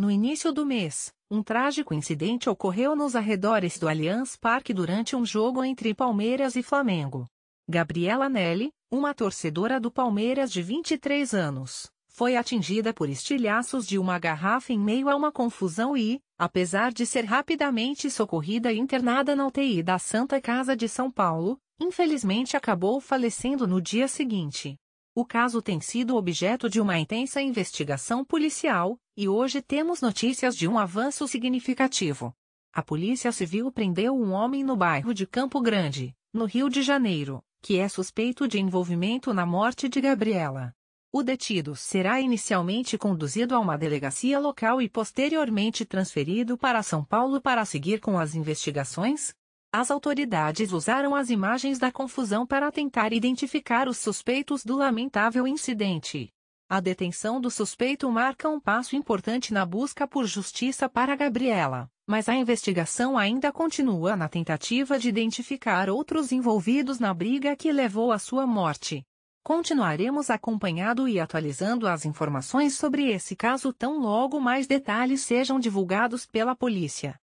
No início do mês, um trágico incidente ocorreu nos arredores do Allianz Parque durante um jogo entre Palmeiras e Flamengo. Gabriela Nelly, uma torcedora do Palmeiras de 23 anos, foi atingida por estilhaços de uma garrafa em meio a uma confusão e, apesar de ser rapidamente socorrida e internada na UTI da Santa Casa de São Paulo, infelizmente acabou falecendo no dia seguinte. O caso tem sido objeto de uma intensa investigação policial, e hoje temos notícias de um avanço significativo. A Polícia Civil prendeu um homem no bairro de Campo Grande, no Rio de Janeiro, que é suspeito de envolvimento na morte de Gabriela. O detido será inicialmente conduzido a uma delegacia local e posteriormente transferido para São Paulo para seguir com as investigações? As autoridades usaram as imagens da confusão para tentar identificar os suspeitos do lamentável incidente, a detenção do suspeito marca um passo importante na busca por justiça para Gabriela, mas a investigação ainda continua na tentativa de identificar outros envolvidos na briga que levou à sua morte. Continuaremos acompanhando e atualizando as informações sobre esse caso tão logo mais detalhes sejam divulgados pela polícia.